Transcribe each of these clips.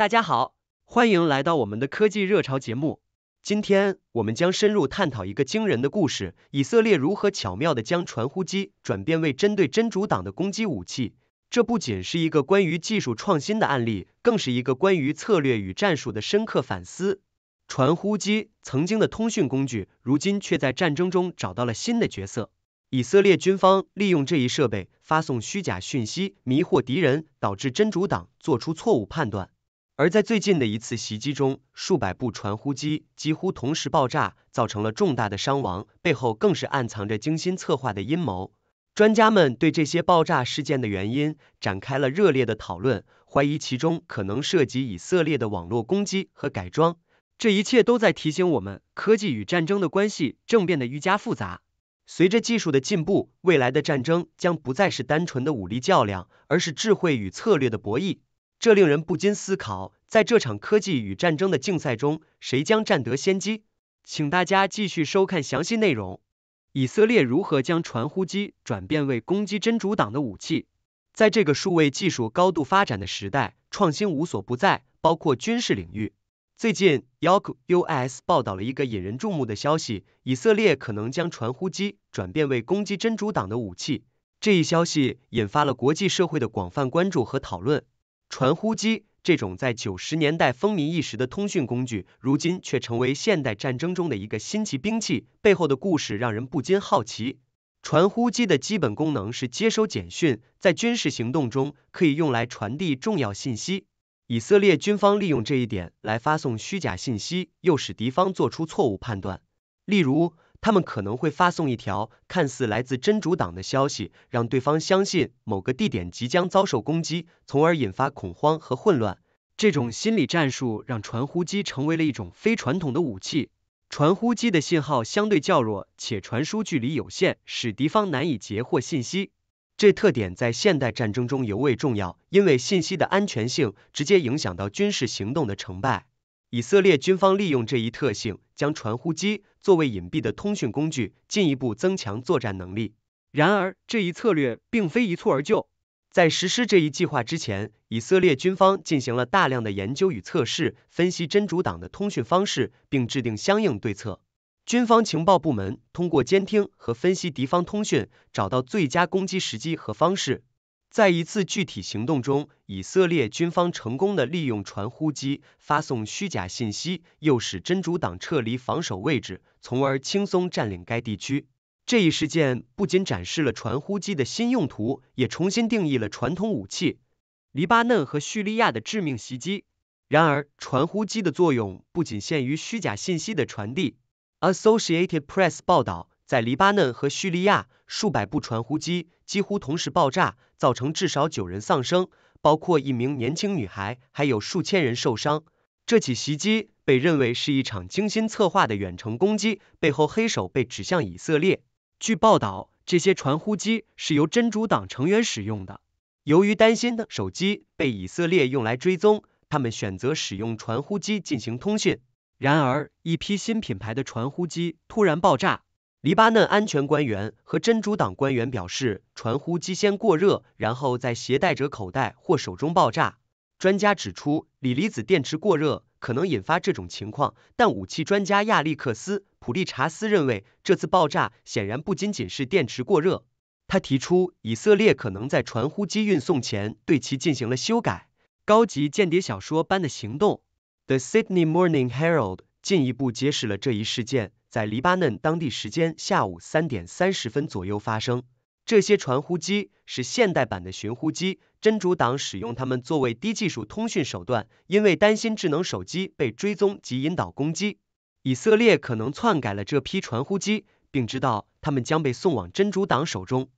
大家好，欢迎来到我们的科技热潮节目。今天我们将深入探讨一个惊人的故事：以色列如何巧妙的将传呼机转变为针对真主党的攻击武器。这不仅是一个关于技术创新的案例，更是一个关于策略与战术的深刻反思。传呼机曾经的通讯工具，如今却在战争中找到了新的角色。以色列军方利用这一设备发送虚假讯息，迷惑敌人，导致真主党做出错误判断。而在最近的一次袭击中，数百部传呼机几乎同时爆炸，造成了重大的伤亡，背后更是暗藏着精心策划的阴谋。专家们对这些爆炸事件的原因展开了热烈的讨论，怀疑其中可能涉及以色列的网络攻击和改装。这一切都在提醒我们，科技与战争的关系正变得愈加复杂。随着技术的进步，未来的战争将不再是单纯的武力较量，而是智慧与策略的博弈。这令人不禁思考，在这场科技与战争的竞赛中，谁将占得先机？请大家继续收看详细内容。以色列如何将传呼机转变为攻击真主党的武器？在这个数位技术高度发展的时代，创新无所不在，包括军事领域。最近，Yokusus 报道了一个引人注目的消息：以色列可能将传呼机转变为攻击真主党的武器。这一消息引发了国际社会的广泛关注和讨论。传呼机这种在九十年代风靡一时的通讯工具，如今却成为现代战争中的一个新奇兵器。背后的故事让人不禁好奇。传呼机的基本功能是接收简讯，在军事行动中可以用来传递重要信息。以色列军方利用这一点来发送虚假信息，诱使敌方做出错误判断。例如，他们可能会发送一条看似来自真主党的消息，让对方相信某个地点即将遭受攻击，从而引发恐慌和混乱。这种心理战术让传呼机成为了一种非传统的武器。传呼机的信号相对较弱，且传输距离有限，使敌方难以截获信息。这特点在现代战争中尤为重要，因为信息的安全性直接影响到军事行动的成败。以色列军方利用这一特性，将传呼机作为隐蔽的通讯工具，进一步增强作战能力。然而，这一策略并非一蹴而就。在实施这一计划之前，以色列军方进行了大量的研究与测试，分析真主党的通讯方式，并制定相应对策。军方情报部门通过监听和分析敌方通讯，找到最佳攻击时机和方式。在一次具体行动中，以色列军方成功的利用传呼机发送虚假信息，诱使真主党撤离防守位置，从而轻松占领该地区。这一事件不仅展示了传呼机的新用途，也重新定义了传统武器。黎巴嫩和叙利亚的致命袭击。然而，传呼机的作用不仅限于虚假信息的传递。Associated Press 报道。在黎巴嫩和叙利亚，数百部传呼机几乎同时爆炸，造成至少九人丧生，包括一名年轻女孩，还有数千人受伤。这起袭击被认为是一场精心策划的远程攻击，背后黑手被指向以色列。据报道，这些传呼机是由真主党成员使用的。由于担心的手机被以色列用来追踪，他们选择使用传呼机进行通讯。然而，一批新品牌的传呼机突然爆炸。黎巴嫩安全官员和真主党官员表示，传呼机先过热，然后在携带者口袋或手中爆炸。专家指出，锂离子电池过热可能引发这种情况，但武器专家亚历克斯·普利查斯认为，这次爆炸显然不仅仅是电池过热。他提出，以色列可能在传呼机运送前对其进行了修改。高级间谍小说般的行动，《The Sydney Morning Herald》进一步揭示了这一事件。在黎巴嫩当地时间下午三点三十分左右发生。这些传呼机是现代版的寻呼机，真主党使用它们作为低技术通讯手段，因为担心智能手机被追踪及引导攻击。以色列可能篡改了这批传呼机，并知道他们将被送往真主党手中。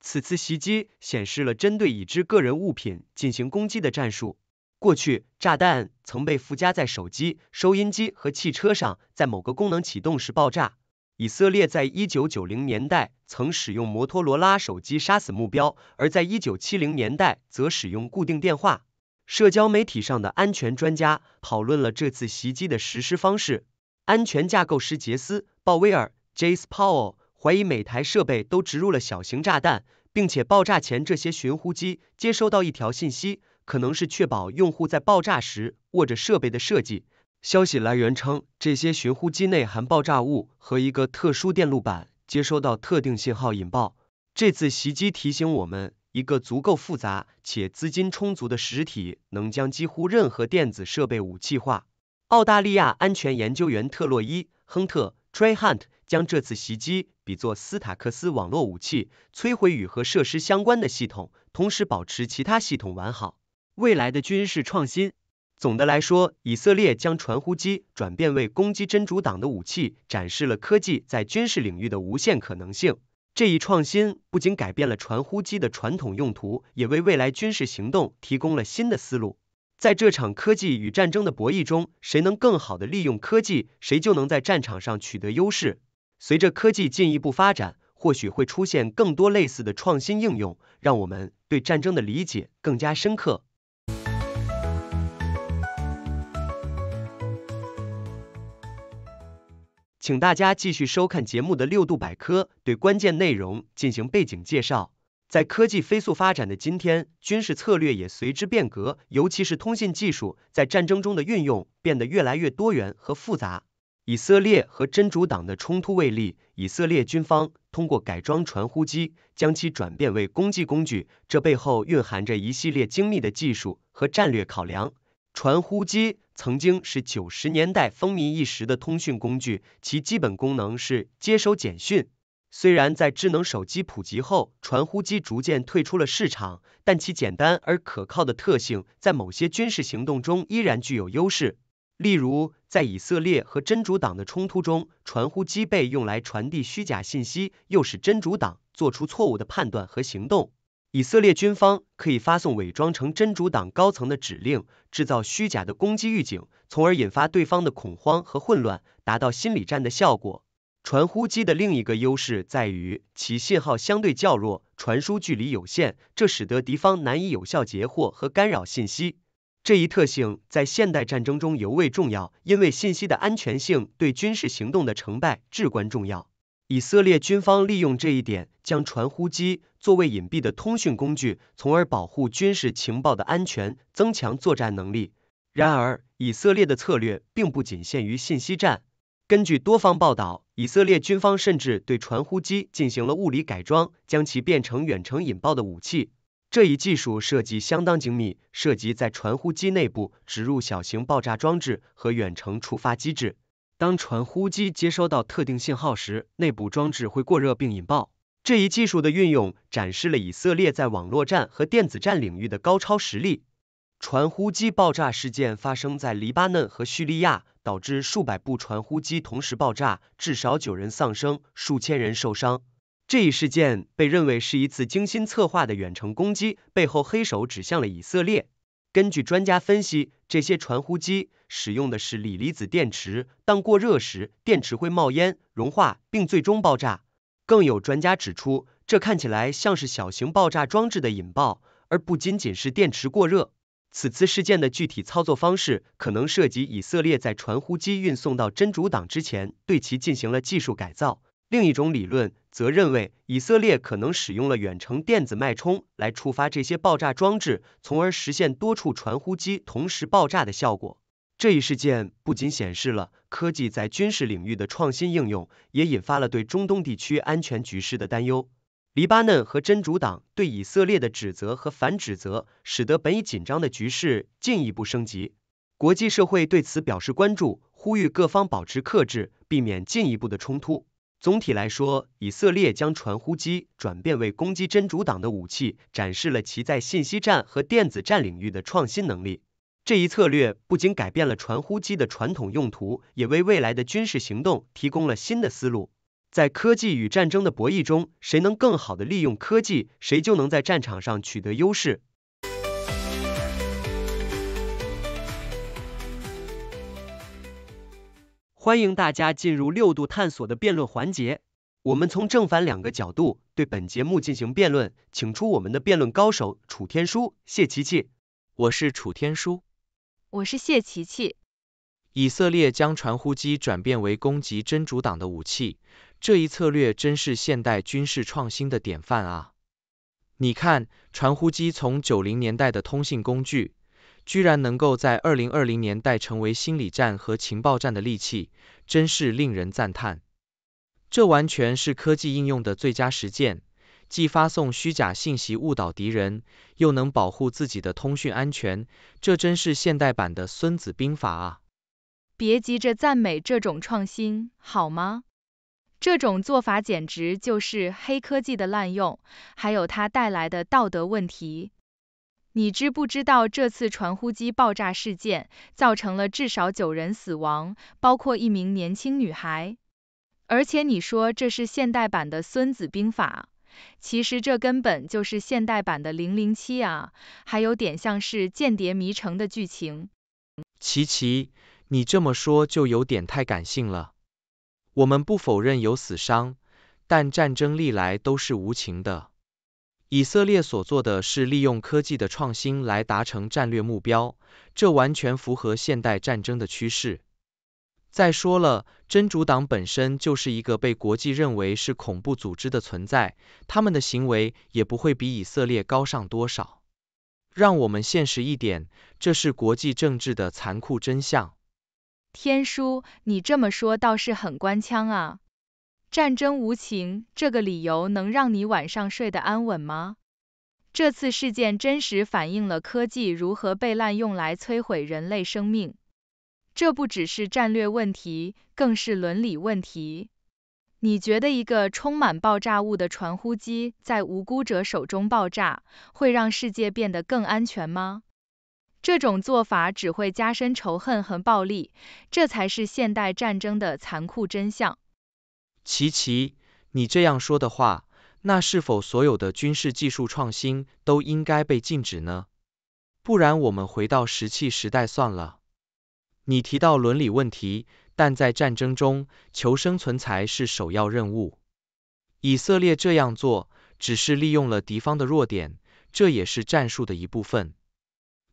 此次袭击显示了针对已知个人物品进行攻击的战术。过去，炸弹曾被附加在手机、收音机和汽车上，在某个功能启动时爆炸。以色列在一九九零年代曾使用摩托罗拉手机杀死目标，而在一九七零年代则使用固定电话。社交媒体上的安全专家讨论了这次袭击的实施方式。安全架构师杰斯·鲍威尔 （Jase Powell） 怀疑每台设备都植入了小型炸弹，并且爆炸前这些寻呼机接收到一条信息。可能是确保用户在爆炸时握着设备的设计。消息来源称，这些寻呼机内含爆炸物和一个特殊电路板，接收到特定信号引爆。这次袭击提醒我们，一个足够复杂且资金充足的实体能将几乎任何电子设备武器化。澳大利亚安全研究员特洛伊·亨特 （Trey Hunt） 将这次袭击比作斯塔克斯网络武器，摧毁与核设施相关的系统，同时保持其他系统完好。未来的军事创新。总的来说，以色列将传呼机转变为攻击真主党的武器，展示了科技在军事领域的无限可能性。这一创新不仅改变了传呼机的传统用途，也为未来军事行动提供了新的思路。在这场科技与战争的博弈中，谁能更好地利用科技，谁就能在战场上取得优势。随着科技进一步发展，或许会出现更多类似的创新应用，让我们对战争的理解更加深刻。请大家继续收看节目的六度百科，对关键内容进行背景介绍。在科技飞速发展的今天，军事策略也随之变革，尤其是通信技术在战争中的运用变得越来越多元和复杂。以色列和真主党的冲突为例，以色列军方通过改装传呼机，将其转变为攻击工具，这背后蕴含着一系列精密的技术和战略考量。传呼机。曾经是九十年代风靡一时的通讯工具，其基本功能是接收简讯。虽然在智能手机普及后，传呼机逐渐退出了市场，但其简单而可靠的特性在某些军事行动中依然具有优势。例如，在以色列和真主党的冲突中，传呼机被用来传递虚假信息，诱使真主党做出错误的判断和行动。以色列军方可以发送伪装成真主党高层的指令，制造虚假的攻击预警，从而引发对方的恐慌和混乱，达到心理战的效果。传呼机的另一个优势在于其信号相对较弱，传输距离有限，这使得敌方难以有效截获和干扰信息。这一特性在现代战争中尤为重要，因为信息的安全性对军事行动的成败至关重要。以色列军方利用这一点，将传呼机作为隐蔽的通讯工具，从而保护军事情报的安全，增强作战能力。然而，以色列的策略并不仅限于信息战。根据多方报道，以色列军方甚至对传呼机进行了物理改装，将其变成远程引爆的武器。这一技术设计相当精密，涉及在传呼机内部植入小型爆炸装置和远程触发机制。当传呼机接收到特定信号时，内部装置会过热并引爆。这一技术的运用展示了以色列在网络战和电子战领域的高超实力。传呼机爆炸事件发生在黎巴嫩和叙利亚，导致数百部传呼机同时爆炸，至少九人丧生，数千人受伤。这一事件被认为是一次精心策划的远程攻击，背后黑手指向了以色列。根据专家分析。这些传呼机使用的是锂离子电池，当过热时，电池会冒烟、融化并最终爆炸。更有专家指出，这看起来像是小型爆炸装置的引爆，而不仅仅是电池过热。此次事件的具体操作方式，可能涉及以色列在传呼机运送到真主党之前，对其进行了技术改造。另一种理论则认为，以色列可能使用了远程电子脉冲来触发这些爆炸装置，从而实现多处传呼机同时爆炸的效果。这一事件不仅显示了科技在军事领域的创新应用，也引发了对中东地区安全局势的担忧。黎巴嫩和真主党对以色列的指责和反指责，使得本已紧张的局势进一步升级。国际社会对此表示关注，呼吁各方保持克制，避免进一步的冲突。总体来说，以色列将传呼机转变为攻击真主党的武器，展示了其在信息战和电子战领域的创新能力。这一策略不仅改变了传呼机的传统用途，也为未来的军事行动提供了新的思路。在科技与战争的博弈中，谁能更好地利用科技，谁就能在战场上取得优势。欢迎大家进入六度探索的辩论环节，我们从正反两个角度对本节目进行辩论，请出我们的辩论高手楚天舒、谢琪琪。我是楚天舒，我是谢琪琪。以色列将传呼机转变为攻击真主党的武器，这一策略真是现代军事创新的典范啊！你看，传呼机从九零年代的通信工具。居然能够在二零二零年代成为心理战和情报战的利器，真是令人赞叹。这完全是科技应用的最佳实践，既发送虚假信息误导敌人，又能保护自己的通讯安全，这真是现代版的《孙子兵法》啊！别急着赞美这种创新，好吗？这种做法简直就是黑科技的滥用，还有它带来的道德问题。你知不知道这次传呼机爆炸事件造成了至少九人死亡，包括一名年轻女孩？而且你说这是现代版的《孙子兵法》，其实这根本就是现代版的《零零七》啊，还有点像是《间谍迷城》的剧情。琪琪，你这么说就有点太感性了。我们不否认有死伤，但战争历来都是无情的。以色列所做的，是利用科技的创新来达成战略目标，这完全符合现代战争的趋势。再说了，真主党本身就是一个被国际认为是恐怖组织的存在，他们的行为也不会比以色列高尚多少。让我们现实一点，这是国际政治的残酷真相。天叔，你这么说倒是很官腔啊。战争无情，这个理由能让你晚上睡得安稳吗？这次事件真实反映了科技如何被滥用来摧毁人类生命。这不只是战略问题，更是伦理问题。你觉得一个充满爆炸物的传呼机在无辜者手中爆炸，会让世界变得更安全吗？这种做法只会加深仇恨和暴力，这才是现代战争的残酷真相。琪琪，你这样说的话，那是否所有的军事技术创新都应该被禁止呢？不然我们回到石器时代算了。你提到伦理问题，但在战争中，求生存才是首要任务。以色列这样做，只是利用了敌方的弱点，这也是战术的一部分。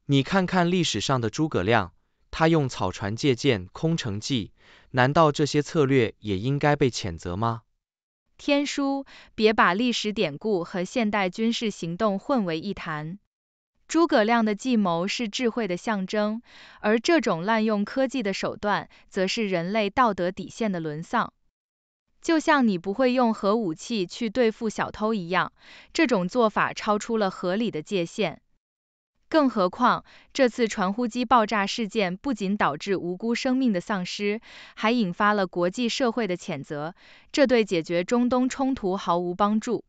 你看看历史上的诸葛亮。他用草船借箭、空城计，难道这些策略也应该被谴责吗？天书，别把历史典故和现代军事行动混为一谈。诸葛亮的计谋是智慧的象征，而这种滥用科技的手段，则是人类道德底线的沦丧。就像你不会用核武器去对付小偷一样，这种做法超出了合理的界限。更何况，这次传呼机爆炸事件不仅导致无辜生命的丧失，还引发了国际社会的谴责，这对解决中东冲突毫无帮助。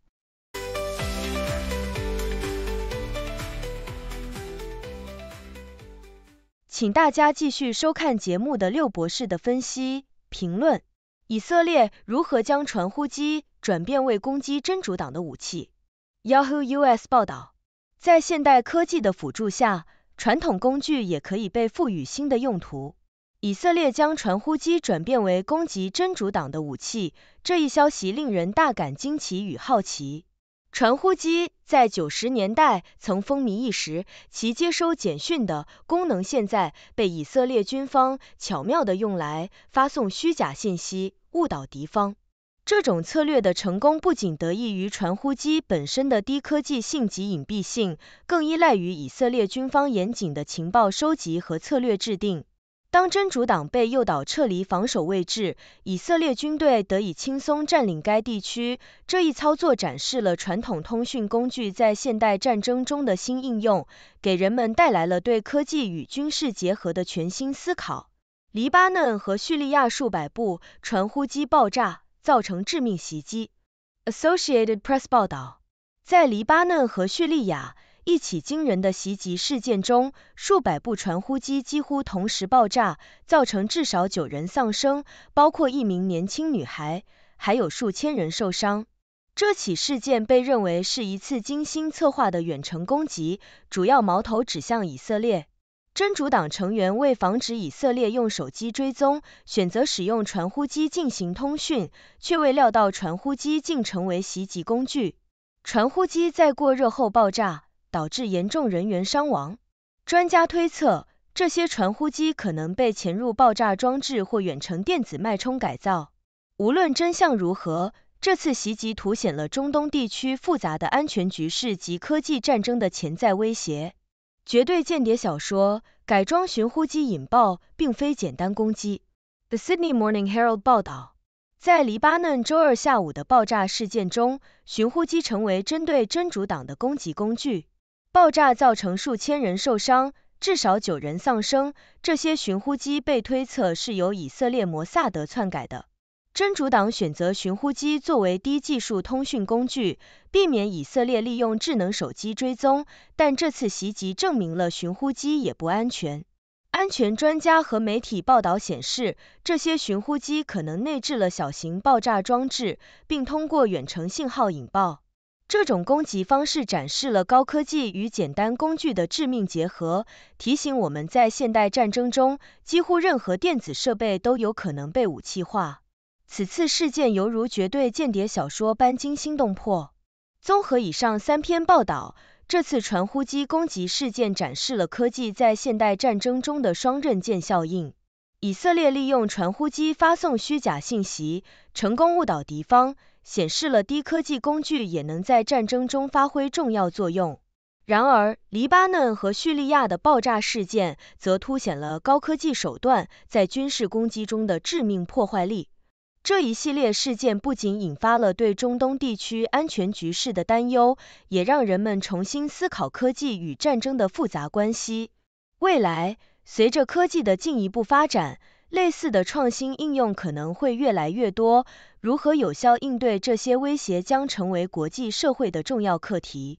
请大家继续收看节目的六博士的分析评论：以色列如何将传呼机转变为攻击真主党的武器？Yahoo US 报道。在现代科技的辅助下，传统工具也可以被赋予新的用途。以色列将传呼机转变为攻击真主党的武器，这一消息令人大感惊奇与好奇。传呼机在九十年代曾风靡一时，其接收简讯的功能现在被以色列军方巧妙地用来发送虚假信息，误导敌方。这种策略的成功不仅得益于传呼机本身的低科技性及隐蔽性，更依赖于以色列军方严谨的情报收集和策略制定。当真主党被诱导撤离防守位置，以色列军队得以轻松占领该地区。这一操作展示了传统通讯工具在现代战争中的新应用，给人们带来了对科技与军事结合的全新思考。黎巴嫩和叙利亚数百部传呼机爆炸。造成致命袭击。Associated Press 报道，在黎巴嫩和叙利亚一起惊人的袭击事件中，数百部传呼机几乎同时爆炸，造成至少九人丧生，包括一名年轻女孩，还有数千人受伤。这起事件被认为是一次精心策划的远程攻击，主要矛头指向以色列。真主党成员为防止以色列用手机追踪，选择使用传呼机进行通讯，却未料到传呼机竟成为袭击工具。传呼机在过热后爆炸，导致严重人员伤亡。专家推测，这些传呼机可能被潜入爆炸装置或远程电子脉冲改造。无论真相如何，这次袭击凸显了中东地区复杂的安全局势及科技战争的潜在威胁。《绝对间谍》小说，改装寻呼机引爆并非简单攻击。The Sydney Morning Herald 报道，在黎巴嫩周二下午的爆炸事件中，寻呼机成为针对真主党的攻击工具。爆炸造成数千人受伤，至少九人丧生。这些寻呼机被推测是由以色列摩萨德篡改的。真主党选择寻呼机作为低技术通讯工具，避免以色列利用智能手机追踪。但这次袭击证明了寻呼机也不安全。安全专家和媒体报道显示，这些寻呼机可能内置了小型爆炸装置，并通过远程信号引爆。这种攻击方式展示了高科技与简单工具的致命结合，提醒我们在现代战争中，几乎任何电子设备都有可能被武器化。此次事件犹如绝对间谍小说般惊心动魄。综合以上三篇报道，这次传呼机攻击事件展示了科技在现代战争中的双刃剑效应。以色列利用传呼机发送虚假信息，成功误导敌方，显示了低科技工具也能在战争中发挥重要作用。然而，黎巴嫩和叙利亚的爆炸事件则凸显了高科技手段在军事攻击中的致命破坏力。这一系列事件不仅引发了对中东地区安全局势的担忧，也让人们重新思考科技与战争的复杂关系。未来，随着科技的进一步发展，类似的创新应用可能会越来越多。如何有效应对这些威胁，将成为国际社会的重要课题。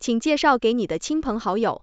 请介绍给你的亲朋好友。